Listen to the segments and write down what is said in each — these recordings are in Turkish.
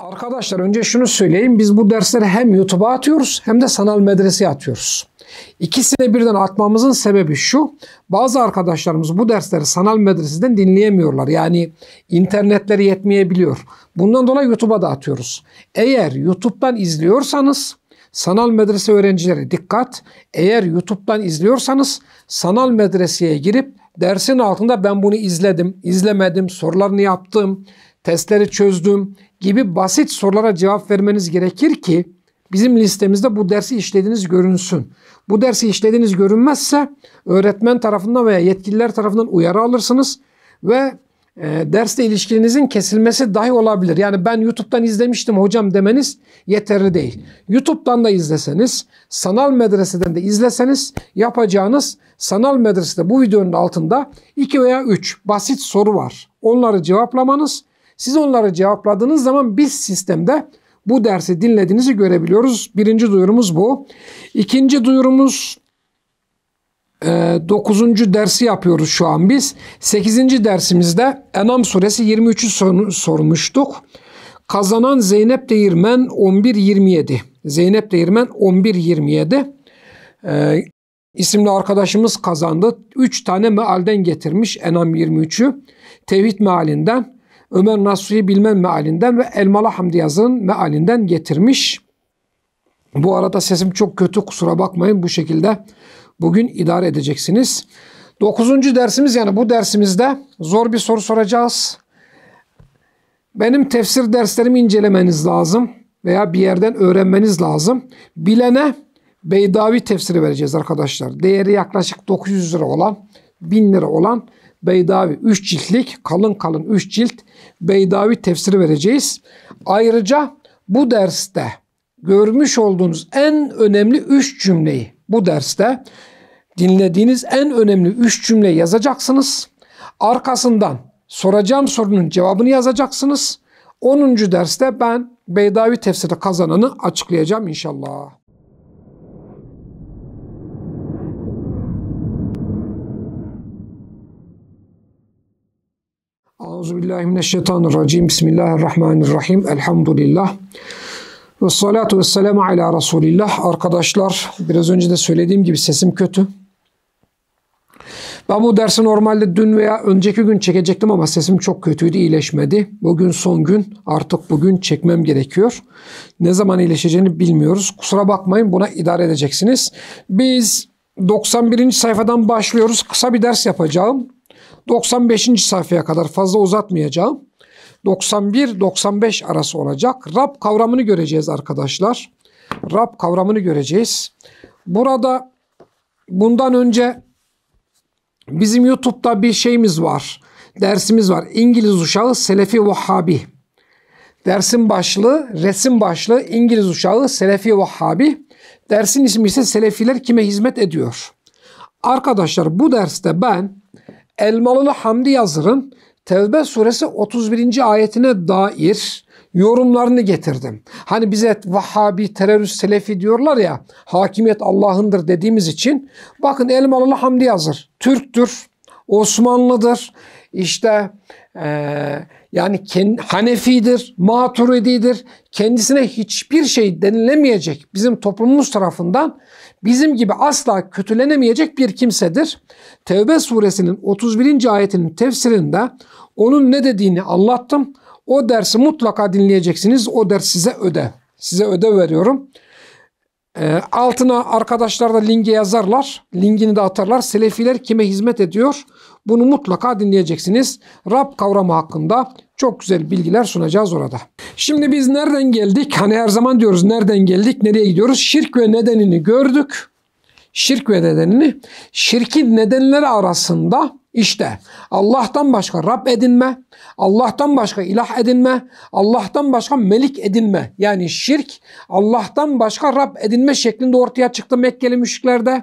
Arkadaşlar önce şunu söyleyeyim. Biz bu dersleri hem YouTube'a atıyoruz hem de sanal medreseye atıyoruz. İkisini birden atmamızın sebebi şu. Bazı arkadaşlarımız bu dersleri sanal medreseden dinleyemiyorlar. Yani internetleri yetmeyebiliyor. Bundan dolayı YouTube'a da atıyoruz. Eğer YouTube'dan izliyorsanız sanal medrese öğrencileri dikkat. Eğer YouTube'dan izliyorsanız sanal medreseye girip dersin altında ben bunu izledim, izlemedim, sorularını yaptım, testleri çözdüm, gibi basit sorulara cevap vermeniz gerekir ki bizim listemizde bu dersi işlediğiniz görünsün. Bu dersi işlediğiniz görünmezse öğretmen tarafından veya yetkililer tarafından uyarı alırsınız ve e, dersle ilişkinizin kesilmesi dahi olabilir. Yani ben YouTube'dan izlemiştim hocam demeniz yeterli değil. YouTube'dan da izleseniz, sanal medreseden de izleseniz yapacağınız sanal medresede bu videonun altında 2 veya 3 basit soru var. Onları cevaplamanız siz onları cevapladığınız zaman biz sistemde bu dersi dinlediğinizi görebiliyoruz. Birinci duyurumuz bu. İkinci duyurumuz e, 9. dersi yapıyoruz şu an biz. Sekizinci dersimizde Enam suresi 23'ü sormuştuk. Kazanan Zeynep Değirmen 11.27. Zeynep Değirmen 11.27. E, isimli arkadaşımız kazandı. Üç tane mealden getirmiş Enam 23'ü. Tevhid mealinden. Ömer Nasuhi bilmem mealinden ve Elmalı Hamdi yazın mealinden getirmiş. Bu arada sesim çok kötü kusura bakmayın bu şekilde bugün idare edeceksiniz. Dokuzuncu dersimiz yani bu dersimizde zor bir soru soracağız. Benim tefsir derslerimi incelemeniz lazım veya bir yerden öğrenmeniz lazım. Bilene Beydavi tefsiri vereceğiz arkadaşlar. Değeri yaklaşık 900 lira olan, 1000 lira olan Beydavi 3 ciltlik kalın kalın 3 cilt Beydavi tefsiri vereceğiz. Ayrıca bu derste görmüş olduğunuz en önemli 3 cümleyi bu derste dinlediğiniz en önemli 3 cümleyi yazacaksınız. Arkasından soracağım sorunun cevabını yazacaksınız. 10. derste ben Beydavi tefsiri kazananı açıklayacağım inşallah. Euzu billahi mineşşeytanirracim. Bismillahirrahmanirrahim. Elhamdülillah. Ve salatu ve selamu ala Resulillah. Arkadaşlar biraz önce de söylediğim gibi sesim kötü. Ben bu dersi normalde dün veya önceki gün çekecektim ama sesim çok kötüydü, iyileşmedi. Bugün son gün, artık bugün çekmem gerekiyor. Ne zaman iyileşeceğini bilmiyoruz. Kusura bakmayın buna idare edeceksiniz. Biz 91. sayfadan başlıyoruz. Kısa bir ders yapacağım. 95. sayfaya kadar fazla uzatmayacağım. 91-95 arası olacak. Rab kavramını göreceğiz arkadaşlar. Rab kavramını göreceğiz. Burada bundan önce bizim YouTube'da bir şeyimiz var. Dersimiz var. İngiliz uşağı Selefi Vahhabi. Dersin başlığı, resim başlığı İngiliz uşağı Selefi Vahhabi. Dersin ismi ise Selefiler kime hizmet ediyor? Arkadaşlar bu derste ben Elmalılı Hamdi Yazır'ın Tevbe suresi 31. ayetine dair yorumlarını getirdim. Hani bize Vahhabi, terörist, Selefi diyorlar ya hakimiyet Allah'ındır dediğimiz için bakın Elmalılı Hamdi Yazır Türktür, Osmanlı'dır, işte e, yani kendi, Hanefi'dir, Maturidi'dir. Kendisine hiçbir şey denilemeyecek bizim toplumumuz tarafından bizim gibi asla kötülenemeyecek bir kimsedir. Tevbe suresinin 31. ayetinin tefsirinde onun ne dediğini anlattım. O dersi mutlaka dinleyeceksiniz. O ders size öde. Size öde veriyorum. Ee, altına arkadaşlar da linki yazarlar. Linkini de atarlar. Selefiler kime hizmet ediyor? Bunu mutlaka dinleyeceksiniz. Rab kavramı hakkında çok güzel bilgiler sunacağız orada. Şimdi biz nereden geldik? Hani her zaman diyoruz nereden geldik, nereye gidiyoruz? Şirk ve nedenini gördük. Şirk ve nedenini. Şirkin nedenleri arasında işte Allah'tan başka Rab edinme, Allah'tan başka ilah edinme, Allah'tan başka melik edinme. Yani şirk Allah'tan başka Rab edinme şeklinde ortaya çıktı Mekkeli müşriklerde.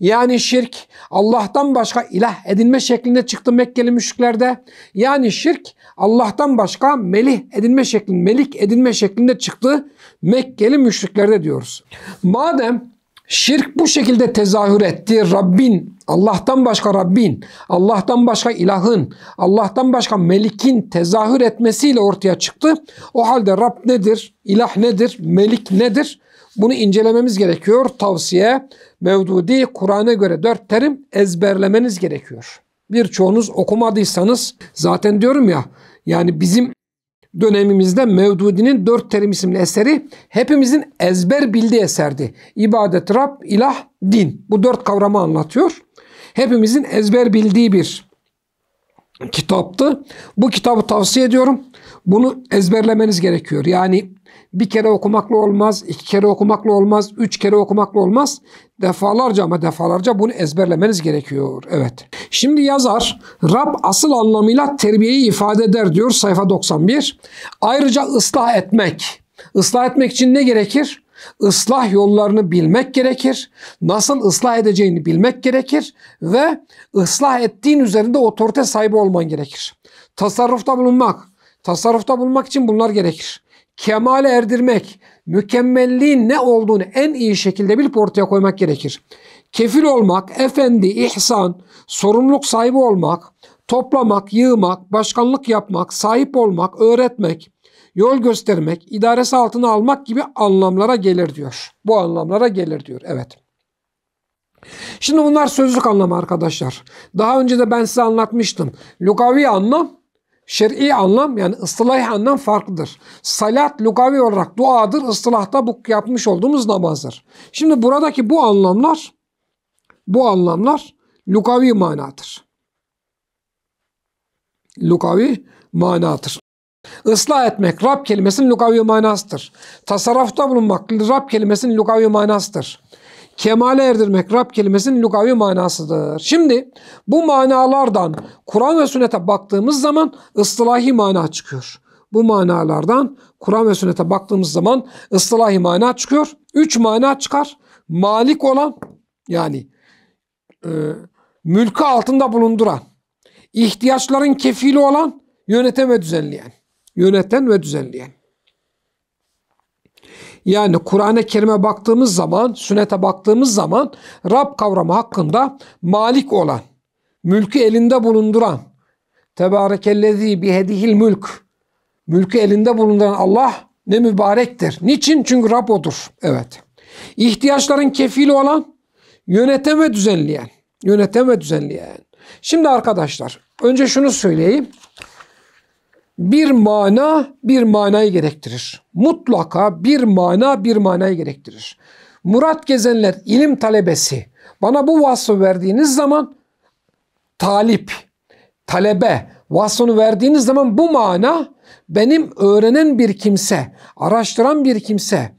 Yani şirk Allah'tan başka ilah edinme şeklinde çıktı Mekkeli müşriklerde. Yani şirk Allah'tan başka melih edinme şeklinde, melik edinme şeklinde çıktı Mekkeli müşriklerde diyoruz. Madem şirk bu şekilde tezahür etti Rabbin, Allah'tan başka Rabbin, Allah'tan başka ilahın, Allah'tan başka melikin tezahür etmesiyle ortaya çıktı. O halde Rab nedir? ilah nedir? Melik nedir? Bunu incelememiz gerekiyor. Tavsiye Mevdudi Kur'an'a göre dört terim ezberlemeniz gerekiyor. Birçoğunuz okumadıysanız zaten diyorum ya yani bizim dönemimizde Mevdudi'nin dört terim isimli eseri hepimizin ezber bildiği eserdi. İbadet, Rab, ilah, din. Bu dört kavramı anlatıyor. Hepimizin ezber bildiği bir kitaptı. Bu kitabı tavsiye ediyorum. Bunu ezberlemeniz gerekiyor. Yani bir kere okumakla olmaz, iki kere okumakla olmaz, üç kere okumakla olmaz. Defalarca ama defalarca bunu ezberlemeniz gerekiyor. Evet. Şimdi yazar Rab asıl anlamıyla terbiyeyi ifade eder diyor sayfa 91. Ayrıca ıslah etmek. Islah etmek için ne gerekir? Islah yollarını bilmek gerekir. Nasıl ıslah edeceğini bilmek gerekir ve ıslah ettiğin üzerinde otorite sahibi olman gerekir. Tasarrufta bulunmak, Tasarrufta bulmak için bunlar gerekir. Kemale erdirmek, mükemmelliğin ne olduğunu en iyi şekilde bilip ortaya koymak gerekir. Kefil olmak, efendi, ihsan, sorumluluk sahibi olmak, toplamak, yığmak, başkanlık yapmak, sahip olmak, öğretmek, yol göstermek, idaresi altına almak gibi anlamlara gelir diyor. Bu anlamlara gelir diyor. Evet. Şimdi bunlar sözlük anlamı arkadaşlar. Daha önce de ben size anlatmıştım. Lugavi anlam şer'i anlam yani ıstılahi anlam farklıdır. Salat lugavi olarak duadır, ıstılahta bu yapmış olduğumuz namazdır. Şimdi buradaki bu anlamlar, bu anlamlar lugavi manadır. Lugavi manadır. Islah etmek Rab kelimesinin lugavi manasıdır. Tasarrufta bulunmak Rab kelimesinin lugavi manasıdır kemale erdirmek Rab kelimesinin lugavi manasıdır. Şimdi bu manalardan Kur'an ve sünnete baktığımız zaman ıslahi mana çıkıyor. Bu manalardan Kur'an ve sünnete baktığımız zaman ıslahi mana çıkıyor. Üç mana çıkar. Malik olan yani e, mülkü altında bulunduran, ihtiyaçların kefili olan, yöneten ve düzenleyen. Yöneten ve düzenleyen. Yani Kur'an-ı Kerim'e baktığımız zaman, sünnete baktığımız zaman Rab kavramı hakkında malik olan, mülkü elinde bulunduran, tebarekellezi bihedihil mülk, mülkü elinde bulunduran Allah ne mübarektir. Niçin? Çünkü Rab odur. Evet. İhtiyaçların kefili olan, yöneten ve düzenleyen. Yöneten ve düzenleyen. Şimdi arkadaşlar, önce şunu söyleyeyim bir mana bir manayı gerektirir. Mutlaka bir mana bir manayı gerektirir. Murat gezenler ilim talebesi. Bana bu vasfı verdiğiniz zaman talip, talebe vasfını verdiğiniz zaman bu mana benim öğrenen bir kimse, araştıran bir kimse,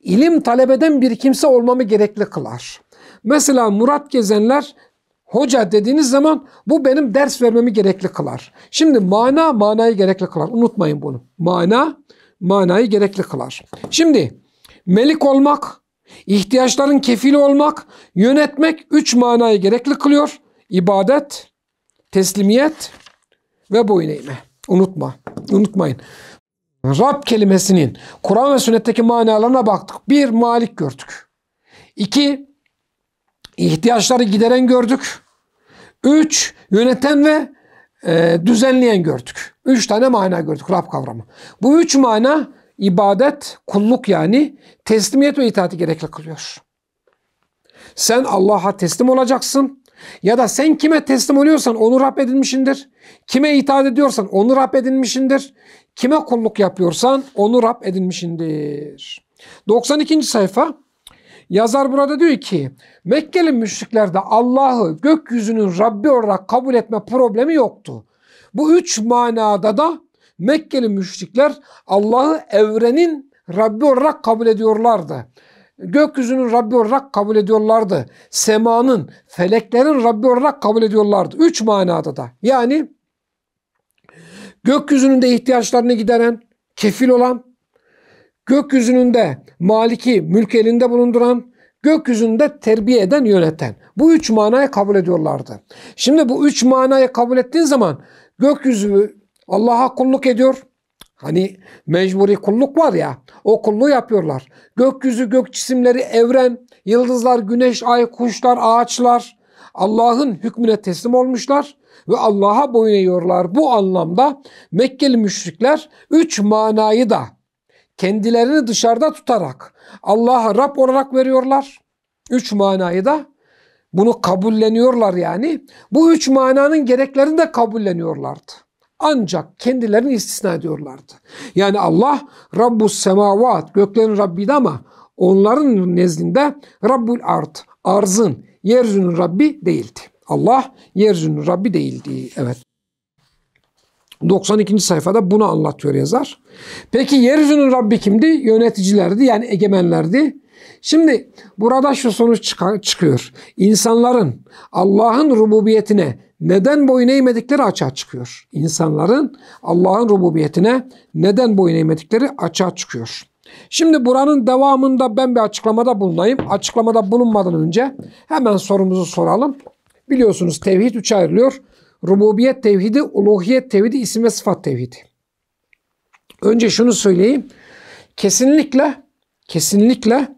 ilim talebeden bir kimse olmamı gerekli kılar. Mesela Murat gezenler hoca dediğiniz zaman bu benim ders vermemi gerekli kılar. Şimdi mana manayı gerekli kılar. Unutmayın bunu. Mana manayı gerekli kılar. Şimdi melik olmak, ihtiyaçların kefili olmak, yönetmek üç manayı gerekli kılıyor. İbadet, teslimiyet ve boyun eğme. Unutma. Unutmayın. Rab kelimesinin Kur'an ve sünnetteki manalarına baktık. Bir, malik gördük. İki, ihtiyaçları gideren gördük. Üç, yöneten ve e, düzenleyen gördük. Üç tane mana gördük Rab kavramı. Bu üç mana ibadet, kulluk yani teslimiyet ve itaati gerekli kılıyor. Sen Allah'a teslim olacaksın. Ya da sen kime teslim oluyorsan onu Rab edinmişindir. Kime itaat ediyorsan onu Rab edinmişindir. Kime kulluk yapıyorsan onu Rab edinmişindir. 92. sayfa Yazar burada diyor ki Mekkeli müşriklerde Allah'ı gökyüzünün Rabbi olarak kabul etme problemi yoktu. Bu üç manada da Mekkeli müşrikler Allah'ı evrenin Rabbi olarak kabul ediyorlardı. Gökyüzünün Rabbi olarak kabul ediyorlardı. Semanın, feleklerin Rabbi olarak kabul ediyorlardı. Üç manada da. Yani gökyüzünün de ihtiyaçlarını gideren, kefil olan, Gökyüzünün de maliki mülk elinde bulunduran, gökyüzünde terbiye eden, yöneten. Bu üç manayı kabul ediyorlardı. Şimdi bu üç manayı kabul ettiğin zaman gökyüzü Allah'a kulluk ediyor. Hani mecburi kulluk var ya o kulluğu yapıyorlar. Gökyüzü, gök cisimleri, evren, yıldızlar, güneş, ay, kuşlar, ağaçlar Allah'ın hükmüne teslim olmuşlar ve Allah'a boyun eğiyorlar. Bu anlamda Mekkeli müşrikler üç manayı da kendilerini dışarıda tutarak Allah'a Rab olarak veriyorlar. Üç manayı da bunu kabulleniyorlar yani. Bu üç mananın gereklerini de kabulleniyorlardı. Ancak kendilerini istisna ediyorlardı. Yani Allah Rabbus semavat göklerin Rabbiydi ama onların nezdinde Rabbul art arzın yeryüzünün Rabbi değildi. Allah yeryüzünün Rabbi değildi. Evet. 92. sayfada bunu anlatıyor yazar. Peki yeryüzünün Rabbi kimdi? Yöneticilerdi yani egemenlerdi. Şimdi burada şu sonuç çıkıyor. İnsanların Allah'ın rububiyetine neden boyun eğmedikleri açığa çıkıyor. İnsanların Allah'ın rububiyetine neden boyun eğmedikleri açığa çıkıyor. Şimdi buranın devamında ben bir açıklamada bulunayım. Açıklamada bulunmadan önce hemen sorumuzu soralım. Biliyorsunuz tevhid üçe ayrılıyor. Rububiyet tevhidi, uluhiyet tevhidi, isim ve sıfat tevhidi. Önce şunu söyleyeyim. Kesinlikle, kesinlikle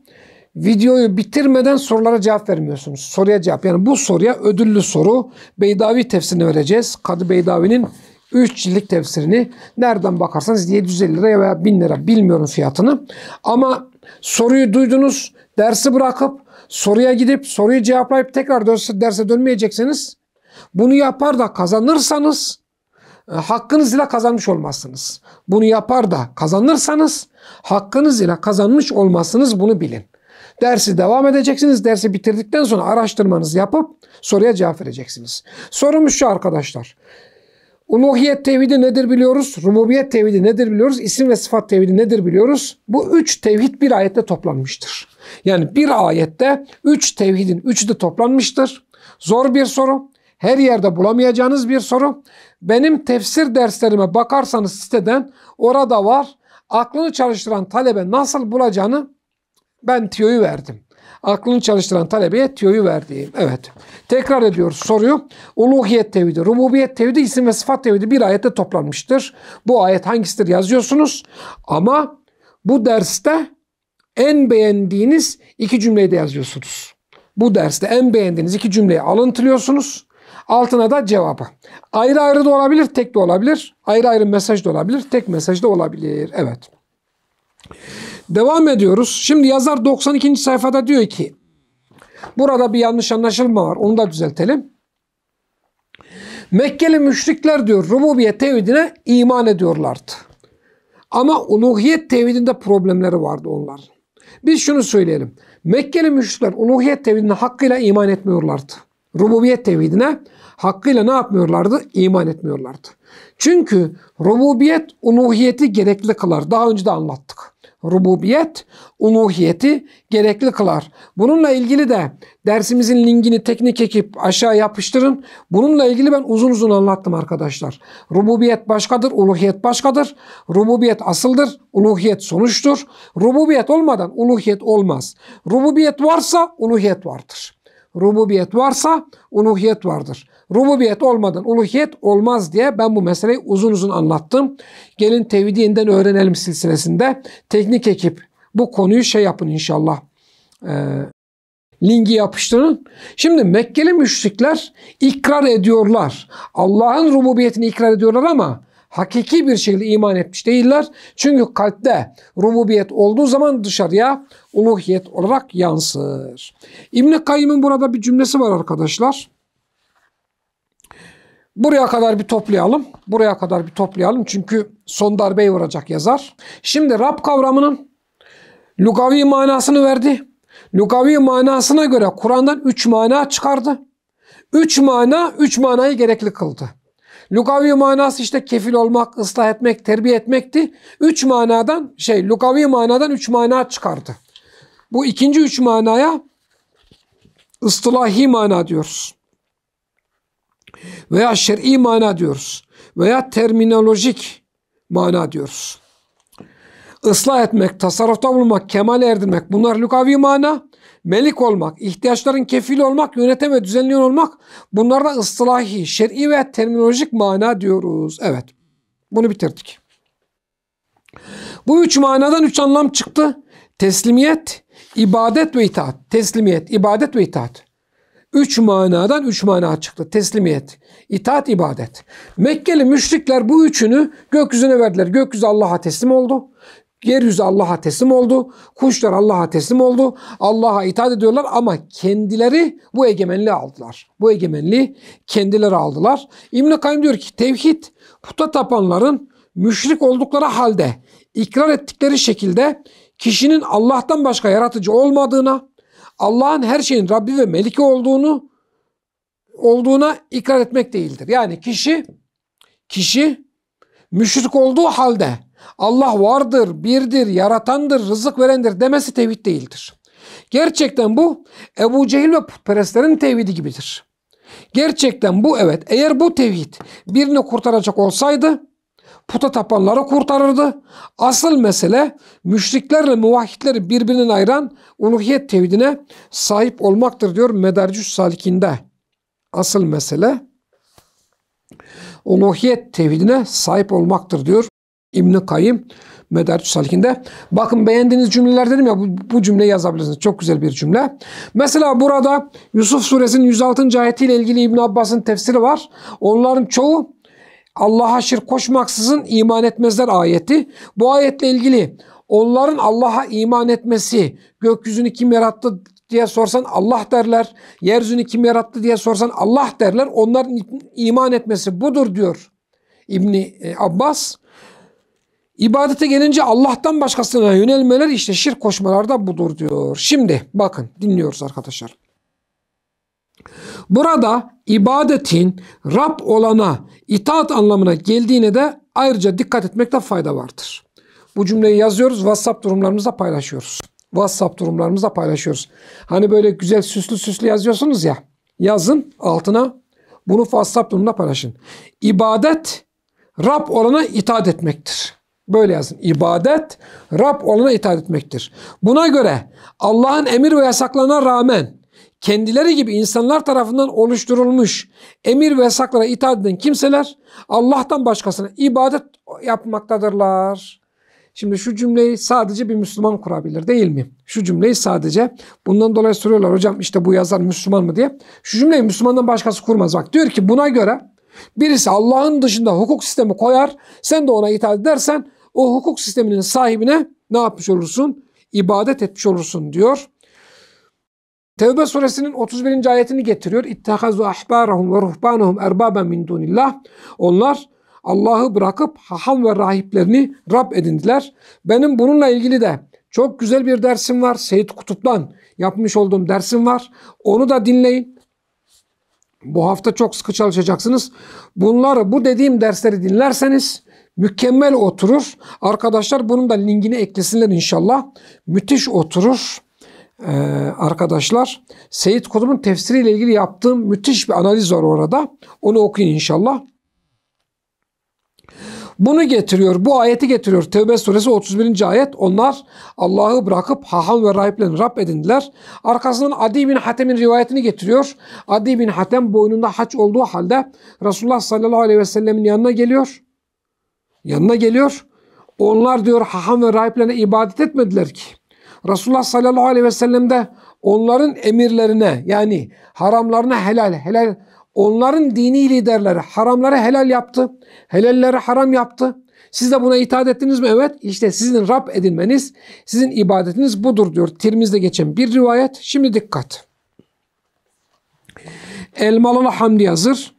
videoyu bitirmeden sorulara cevap vermiyorsunuz. Soruya cevap. Yani bu soruya ödüllü soru. Beydavi tefsirini vereceğiz. Kadı Beydavi'nin 3 ciltlik tefsirini nereden bakarsanız 750 liraya veya 1000 lira bilmiyorum fiyatını. Ama soruyu duydunuz, dersi bırakıp soruya gidip soruyu cevaplayıp tekrar derse dönmeyecekseniz bunu yapar da kazanırsanız e, hakkınız ile kazanmış olmazsınız. Bunu yapar da kazanırsanız hakkınız ile kazanmış olmazsınız bunu bilin. Dersi devam edeceksiniz. Dersi bitirdikten sonra araştırmanızı yapıp soruya cevap vereceksiniz. Sorumuz şu arkadaşlar. Uluhiyet tevhidi nedir biliyoruz? Rububiyet tevhidi nedir biliyoruz? İsim ve sıfat tevhidi nedir biliyoruz? Bu üç tevhid bir ayette toplanmıştır. Yani bir ayette üç tevhidin üçü de toplanmıştır. Zor bir soru her yerde bulamayacağınız bir soru. Benim tefsir derslerime bakarsanız siteden orada var. Aklını çalıştıran talebe nasıl bulacağını ben tiyoyu verdim. Aklını çalıştıran talebeye tiyoyu verdiğim. Evet. Tekrar ediyoruz soruyu. Uluhiyet tevhidi, rububiyet tevhidi, isim ve sıfat tevhidi bir ayette toplanmıştır. Bu ayet hangisidir yazıyorsunuz. Ama bu derste en beğendiğiniz iki cümleyi de yazıyorsunuz. Bu derste en beğendiğiniz iki cümleyi alıntılıyorsunuz. Altına da cevabı. Ayrı ayrı da olabilir, tek de olabilir. Ayrı ayrı mesaj da olabilir, tek mesaj da olabilir. Evet. Devam ediyoruz. Şimdi yazar 92. sayfada diyor ki burada bir yanlış anlaşılma var. Onu da düzeltelim. Mekkeli müşrikler diyor rububiyet tevhidine iman ediyorlardı. Ama uluhiyet tevhidinde problemleri vardı onlar. Biz şunu söyleyelim. Mekkeli müşrikler uluhiyet tevhidine hakkıyla iman etmiyorlardı. Rububiyet tevhidine hakkıyla ne yapmıyorlardı? İman etmiyorlardı. Çünkü rububiyet uluhiyeti gerekli kılar. Daha önce de anlattık. Rububiyet uluhiyeti gerekli kılar. Bununla ilgili de dersimizin linkini teknik ekip aşağı yapıştırın. Bununla ilgili ben uzun uzun anlattım arkadaşlar. Rububiyet başkadır, uluhiyet başkadır. Rububiyet asıldır, uluhiyet sonuçtur. Rububiyet olmadan uluhiyet olmaz. Rububiyet varsa uluhiyet vardır rububiyet varsa uluhiyet vardır. Rububiyet olmadan uluhiyet olmaz diye ben bu meseleyi uzun uzun anlattım. Gelin tevhidi yeniden öğrenelim silsilesinde. Teknik ekip bu konuyu şey yapın inşallah. Ee, lingi yapıştırın. Şimdi Mekkeli müşrikler ikrar ediyorlar. Allah'ın rububiyetini ikrar ediyorlar ama hakiki bir şekilde iman etmiş değiller. Çünkü kalpte rububiyet olduğu zaman dışarıya uluhiyet olarak yansır. İbn-i Kayyım'ın burada bir cümlesi var arkadaşlar. Buraya kadar bir toplayalım. Buraya kadar bir toplayalım. Çünkü son darbeyi vuracak yazar. Şimdi Rab kavramının lugavi manasını verdi. Lugavi manasına göre Kur'an'dan üç mana çıkardı. Üç mana, üç manayı gerekli kıldı. Lugavi manası işte kefil olmak, ıslah etmek, terbiye etmekti. Üç manadan şey lugavi manadan üç mana çıkardı. Bu ikinci üç manaya ıstılahi mana diyoruz. Veya şer'i mana diyoruz. Veya terminolojik mana diyoruz. Islah etmek, tasarrufta bulmak, kemal erdirmek bunlar lugavi mana melik olmak, ihtiyaçların kefil olmak, yöneten ve düzenleyen olmak bunlara ıslahi, şer'i ve terminolojik mana diyoruz. Evet. Bunu bitirdik. Bu üç manadan üç anlam çıktı. Teslimiyet, ibadet ve itaat. Teslimiyet, ibadet ve itaat. Üç manadan üç mana çıktı. Teslimiyet, itaat, ibadet. Mekkeli müşrikler bu üçünü gökyüzüne verdiler. Gökyüzü Allah'a teslim oldu. Yeryüzü Allah'a teslim oldu. Kuşlar Allah'a teslim oldu. Allah'a itaat ediyorlar ama kendileri bu egemenliği aldılar. Bu egemenliği kendileri aldılar. İbn-i Kayyum diyor ki tevhid puta tapanların müşrik oldukları halde ikrar ettikleri şekilde kişinin Allah'tan başka yaratıcı olmadığına, Allah'ın her şeyin Rabbi ve Meliki olduğunu olduğuna ikrar etmek değildir. Yani kişi kişi müşrik olduğu halde Allah vardır, birdir, yaratandır, rızık verendir demesi tevhid değildir. Gerçekten bu Ebu Cehil ve putperestlerin tevhidi gibidir. Gerçekten bu evet eğer bu tevhid birini kurtaracak olsaydı puta tapanları kurtarırdı. Asıl mesele müşriklerle muvahhidleri birbirinden ayıran uluhiyet tevhidine sahip olmaktır diyor Medarcüs Salikinde. Asıl mesele uluhiyet tevhidine sahip olmaktır diyor i̇bn Kayyım Medarüç Salik'inde. Bakın beğendiğiniz cümleler dedim ya bu, bu cümleyi yazabilirsiniz. Çok güzel bir cümle. Mesela burada Yusuf suresinin 106. ayetiyle ilgili İbn Abbas'ın tefsiri var. Onların çoğu Allah'a şirk koşmaksızın iman etmezler ayeti. Bu ayetle ilgili onların Allah'a iman etmesi, gökyüzünü kim yarattı diye sorsan Allah derler, yeryüzünü kim yarattı diye sorsan Allah derler. Onların iman etmesi budur diyor İbni Abbas. İbadete gelince Allah'tan başkasına yönelmeler işte şirk koşmalarda budur diyor. Şimdi bakın dinliyoruz arkadaşlar. Burada ibadetin Rab olana itaat anlamına geldiğine de ayrıca dikkat etmekte fayda vardır. Bu cümleyi yazıyoruz WhatsApp durumlarımızda paylaşıyoruz. WhatsApp durumlarımızda paylaşıyoruz. Hani böyle güzel süslü süslü yazıyorsunuz ya yazın altına bunu WhatsApp durumunda paylaşın. İbadet Rab olana itaat etmektir. Böyle yazın. İbadet Rab olana itaat etmektir. Buna göre Allah'ın emir ve yasaklarına rağmen kendileri gibi insanlar tarafından oluşturulmuş emir ve yasaklara itaat eden kimseler Allah'tan başkasına ibadet yapmaktadırlar. Şimdi şu cümleyi sadece bir Müslüman kurabilir değil mi? Şu cümleyi sadece bundan dolayı soruyorlar hocam işte bu yazar Müslüman mı diye. Şu cümleyi Müslümandan başkası kurmaz. Bak diyor ki buna göre birisi Allah'ın dışında hukuk sistemi koyar sen de ona itaat edersen o hukuk sisteminin sahibine ne yapmış olursun? İbadet etmiş olursun diyor. Tevbe suresinin 31. ayetini getiriyor. İttehazu ahbarahum ve ruhbanahum erbaben min dunillah. Onlar Allah'ı bırakıp haham ve rahiplerini Rab edindiler. Benim bununla ilgili de çok güzel bir dersim var. Seyit Kutup'tan yapmış olduğum dersim var. Onu da dinleyin. Bu hafta çok sıkı çalışacaksınız. Bunları, bu dediğim dersleri dinlerseniz Mükemmel oturur. Arkadaşlar bunun da linkini eklesinler inşallah. Müthiş oturur. Ee, arkadaşlar Seyit Kutub'un tefsiriyle ilgili yaptığım müthiş bir analiz var orada. Onu okuyun inşallah. Bunu getiriyor, bu ayeti getiriyor. Tevbe suresi 31. ayet. Onlar Allah'ı bırakıp haham ve rahiple Rab edindiler. Arkasından Adi bin Hatem'in rivayetini getiriyor. Adi bin Hatem boynunda haç olduğu halde Resulullah sallallahu aleyhi ve sellemin yanına geliyor yanına geliyor. Onlar diyor haham ve rahiplerine ibadet etmediler ki. Resulullah sallallahu aleyhi ve sellem de onların emirlerine yani haramlarına helal, helal onların dini liderleri haramları helal yaptı. Helalleri haram yaptı. Siz de buna itaat ettiniz mi? Evet. İşte sizin Rab edinmeniz, sizin ibadetiniz budur diyor. Tirmiz'de geçen bir rivayet. Şimdi dikkat. Elmalı Hamdi Hazır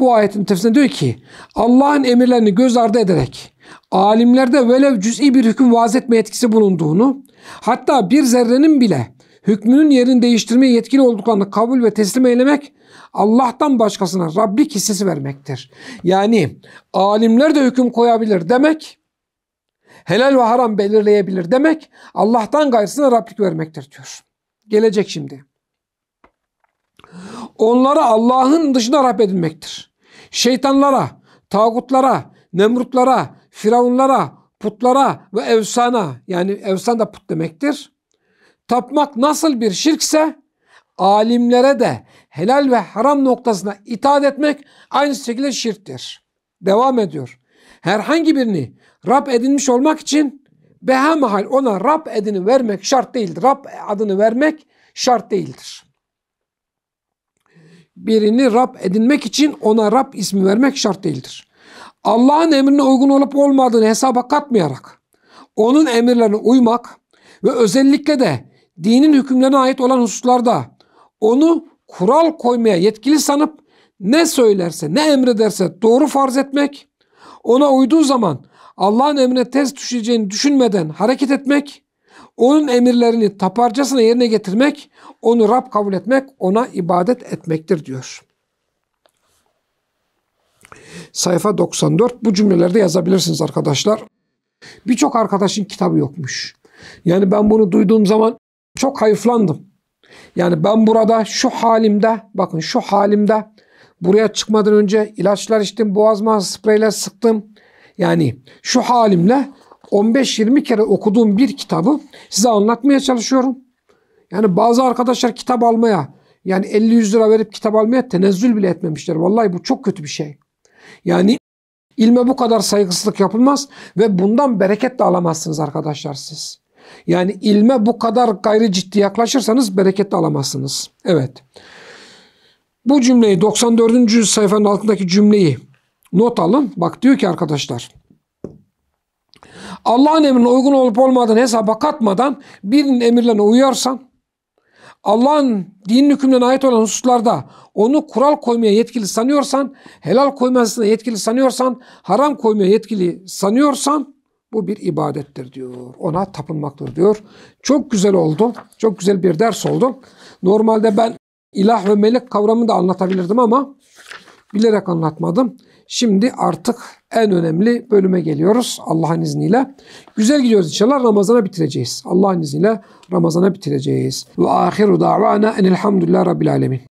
bu ayetin tefsirinde diyor ki Allah'ın emirlerini göz ardı ederek alimlerde velev cüz'i bir hüküm vaaz etme yetkisi bulunduğunu hatta bir zerrenin bile hükmünün yerini değiştirmeye yetkili olduklarını kabul ve teslim eylemek Allah'tan başkasına Rabblik hissesi vermektir. Yani alimler de hüküm koyabilir demek helal ve haram belirleyebilir demek Allah'tan gayrısına Rabblik vermektir diyor. Gelecek şimdi. Onlara Allah'ın dışına Rab edinmektir. Şeytanlara, tağutlara, nemrutlara, firavunlara, putlara ve evsana yani evsan da put demektir. Tapmak nasıl bir şirkse alimlere de helal ve haram noktasına itaat etmek aynı şekilde şirktir. Devam ediyor. Herhangi birini Rab edinmiş olmak için behemahal ona Rab edini vermek şart değildir. Rab adını vermek şart değildir birini Rab edinmek için ona Rab ismi vermek şart değildir. Allah'ın emrine uygun olup olmadığını hesaba katmayarak onun emirlerine uymak ve özellikle de dinin hükümlerine ait olan hususlarda onu kural koymaya yetkili sanıp ne söylerse ne emrederse doğru farz etmek, ona uyduğu zaman Allah'ın emrine ters düşeceğini düşünmeden hareket etmek, onun emirlerini taparcasına yerine getirmek, onu Rab kabul etmek, ona ibadet etmektir diyor. Sayfa 94 bu cümlelerde yazabilirsiniz arkadaşlar. Birçok arkadaşın kitabı yokmuş. Yani ben bunu duyduğum zaman çok hayıflandım. Yani ben burada şu halimde, bakın şu halimde buraya çıkmadan önce ilaçlar içtim, boğazıma spreyler sıktım. Yani şu halimle 15-20 kere okuduğum bir kitabı size anlatmaya çalışıyorum. Yani bazı arkadaşlar kitap almaya yani 50-100 lira verip kitap almaya tenezzül bile etmemişler. Vallahi bu çok kötü bir şey. Yani ilme bu kadar saygısızlık yapılmaz ve bundan bereket de alamazsınız arkadaşlar siz. Yani ilme bu kadar gayri ciddi yaklaşırsanız bereket de alamazsınız. Evet. Bu cümleyi 94. sayfanın altındaki cümleyi not alın. Bak diyor ki arkadaşlar Allah'ın emrine uygun olup olmadığını hesaba katmadan birinin emirlerine uyarsan, Allah'ın din hükümlerine ait olan hususlarda onu kural koymaya yetkili sanıyorsan, helal koymasına yetkili sanıyorsan, haram koymaya yetkili sanıyorsan bu bir ibadettir diyor. Ona tapınmaktır diyor. Çok güzel oldu. Çok güzel bir ders oldu. Normalde ben ilah ve melek kavramını da anlatabilirdim ama bilerek anlatmadım. Şimdi artık en önemli bölüme geliyoruz Allah'ın izniyle. Güzel gidiyoruz inşallah Ramazan'a bitireceğiz. Allah'ın izniyle Ramazan'a bitireceğiz. Ve ahiru davana enelhamdülillah rabbil alemin.